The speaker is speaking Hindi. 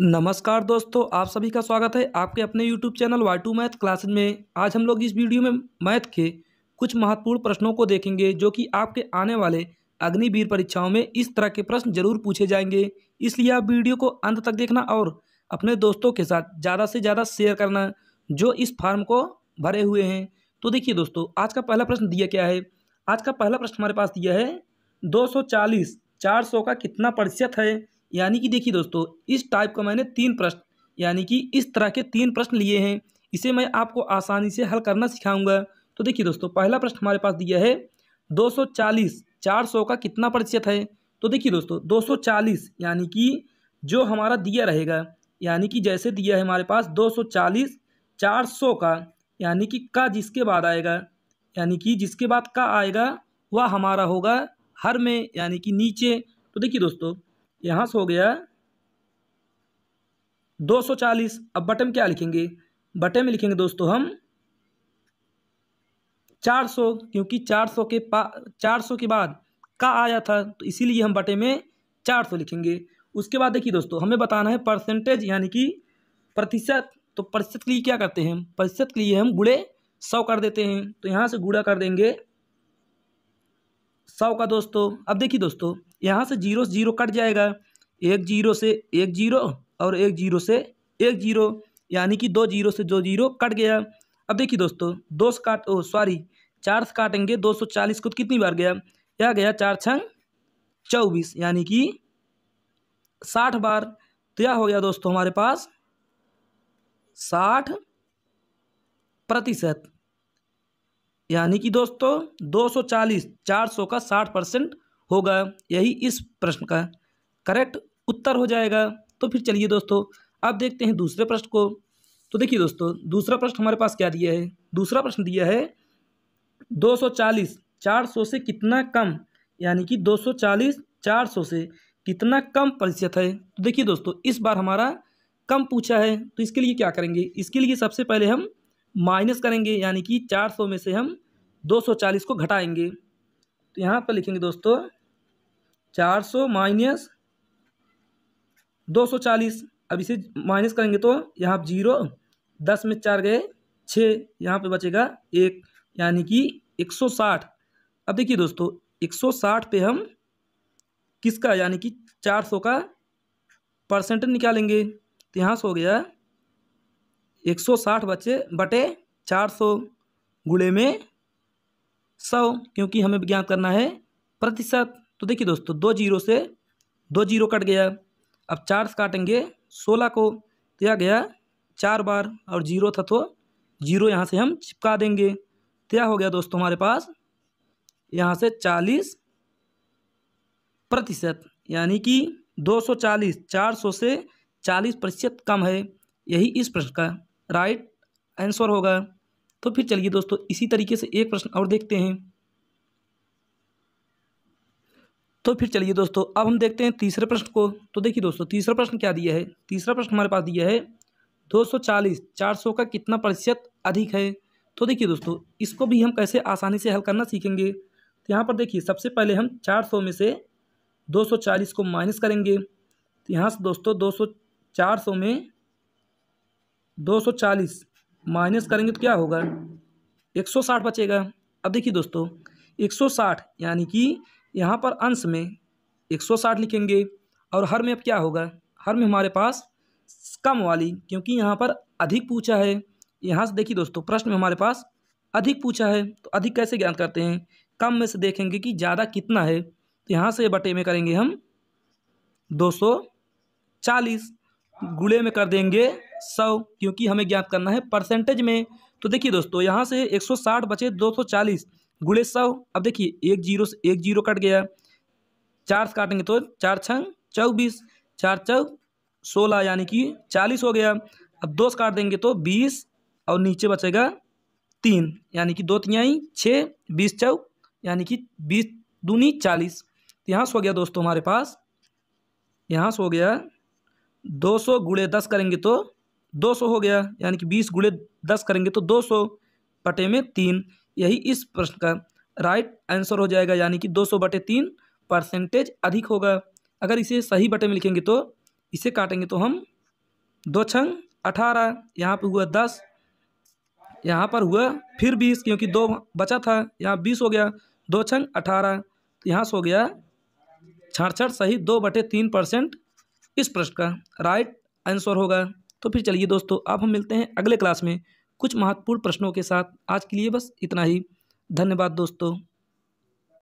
नमस्कार दोस्तों आप सभी का स्वागत है आपके अपने YouTube channel Y two math classes में आज हम लोग इस वीडियो में मैथ के कुछ महत्वपूर्ण प्रश्नों को देखेंगे जो कि आपके आने वाले अग्निवीर परीक्षाओं में इस तरह के प्रश्न जरूर पूछे जाएंगे इसलिए आप वीडियो को अंत तक देखना और अपने दोस्तों के साथ ज़्यादा से ज़्यादा शेयर करना जो इस फार्म को भरे हुए हैं तो देखिए दोस्तों आज का पहला प्रश्न दिया क्या है आज का पहला प्रश्न हमारे पास दिया है दो सौ का कितना प्रतिशत है यानी कि देखिए दोस्तों इस टाइप का मैंने तीन प्रश्न यानी कि इस तरह के तीन प्रश्न लिए हैं इसे मैं आपको आसानी से हल करना सिखाऊंगा तो देखिए दोस्तों पहला प्रश्न हमारे पास दिया है 240 400 का कितना प्रतिशत है तो देखिए दोस्तों 240 यानी कि जो हमारा दिया रहेगा यानी कि जैसे दिया है हमारे पास 240 400 का यानी कि का जिसके बाद आएगा यानी कि जिसके बाद का आएगा वह हमारा होगा हर में यानी कि नीचे तो देखिए दोस्तों यहाँ से हो गया दो सौ चालीस अब बटे में क्या लिखेंगे बटे में लिखेंगे दोस्तों हम चार सौ क्योंकि चार सौ के पा चार सौ के बाद का आया था तो इसीलिए हम बटे में चार सौ लिखेंगे उसके बाद देखिए दोस्तों हमें बताना है परसेंटेज यानी कि प्रतिशत तो प्रतिशत के लिए क्या करते हैं प्रतिशत के लिए हम गुड़े सौ कर देते हैं तो यहाँ से गुड़ा कर देंगे सौ का दोस्तों अब देखिए दोस्तों यहाँ से जीरो से जीरो कट जाएगा एक जीरो से एक जीरो और एक जीरो से एक जीरो यानी कि दो जीरो से दो जीरो कट गया अब देखिए दोस्तों दो से काट ओ सॉरी चार से काटेंगे दो सौ चालीस को तो कितनी बार गया यह गया चार छंग चौबीस यानी कि साठ बार तो यह हो गया दोस्तों हमारे पास साठ प्रतिशत यानी कि दोस्तों दो सौ चालीस चार सौ का साठ परसेंट होगा यही इस प्रश्न का करेक्ट उत्तर हो जाएगा तो फिर चलिए दोस्तों अब देखते हैं दूसरे प्रश्न को तो देखिए दोस्तों दूसरा प्रश्न हमारे पास क्या दिया है दूसरा प्रश्न दिया है 240 400 से कितना कम यानी कि 240 400 से कितना कम प्रतिशत है तो देखिए दोस्तों इस बार हमारा कम पूछा है तो इसके लिए क्या करेंगे इसके लिए सबसे पहले हम माइनस करेंगे यानी कि 400 में से हम 240 को घटाएंगे तो यहाँ पर लिखेंगे दोस्तों चार सौ माइनस दो सौ चालीस अब इसे माइनस करेंगे तो यहाँ जीरो दस में चार गए छः यहाँ पे बचेगा एक यानी कि एक सौ साठ अब देखिए दोस्तों एक सौ साठ पे हम किसका यानी कि चार सौ का परसेंट निकालेंगे तो यहाँ से हो गया एक सौ साठ बचे बटे चार सौ गुड़े में सौ क्योंकि हमें ज्ञात करना है प्रतिशत तो देखिए दोस्तों दो जीरो से दो जीरो कट गया अब चार से काटेंगे सोलह को तो यह गया चार बार और जीरो था तो जीरो यहाँ से हम चिपका देंगे तो यह हो गया दोस्तों हमारे पास यहाँ से चालीस प्रतिशत यानी कि दो सौ चालीस चार सौ से चालीस प्रतिशत कम है यही इस प्रश्न का राइट आंसर होगा तो फिर चलिए दोस्तों इसी तरीके से एक प्रश्न और देखते हैं तो फिर चलिए दोस्तों अब हम देखते हैं तीसरे प्रश्न को तो देखिए दोस्तों तीसरा प्रश्न क्या दिया है तीसरा प्रश्न हमारे पास दिया है 240 400 का कितना प्रतिशत अधिक है तो देखिए दोस्तों इसको भी हम कैसे आसानी से हल करना सीखेंगे तो यहाँ पर देखिए सबसे पहले हम 400 में से 240 को माइनस करेंगे तो यहाँ से दोस्तों चार सौ में चालीस माइनस करेंगे तो क्या होगा साठ बचेगा अब देखिए दोस्तों 160 यानी कि यहाँ पर अंश में 160 लिखेंगे और हर में अब क्या होगा हर में हमारे पास कम वाली क्योंकि यहाँ पर अधिक पूछा है यहाँ से देखिए दोस्तों प्रश्न में हमारे पास अधिक पूछा है तो अधिक कैसे ज्ञात करते हैं कम में से देखेंगे कि ज़्यादा कितना है तो यहाँ से बटे में करेंगे हम 240 गुड़े में कर देंगे 100 क्योंकि हमें ज्ञात करना है परसेंटेज में तो देखिए दोस्तों यहाँ से 160 बचे 240 गुड़े सौ अब देखिए एक जीरो से एक जीरो कट गया चार से काटेंगे तो चार छंग चौबीस चार चौ सोलह यानी कि चालीस हो गया अब दो से काट देंगे तो बीस और नीचे बचेगा तीन यानी कि दो तिहाई छः बीस चौ यानी कि बीस दूनी चालीस तो यहाँ से हो गया दोस्तों हमारे पास यहाँ से हो गया दो सौ गुड़े दस करेंगे तो दो सौ हो गया यानी कि बीस गुड़े दस करेंगे तो दो सौ पटे में तीन यही इस प्रश्न का राइट आंसर हो जाएगा यानी कि दो सौ बटे तीन परसेंटेज अधिक होगा अगर इसे सही बटे में लिखेंगे तो इसे काटेंगे तो हम दो छंग अठारह यहाँ पर हुआ दस यहाँ पर हुआ फिर बीस क्योंकि दो बचा था यहाँ बीस हो गया दो छंग अठारह तो यहाँ से हो गया छाछठ सही दो बटे तीन परसेंट इस प्रश्न का राइट आंसर होगा तो फिर चलिए दोस्तों अब हम मिलते हैं अगले क्लास में कुछ महत्वपूर्ण प्रश्नों के साथ आज के लिए बस इतना ही धन्यवाद दोस्तों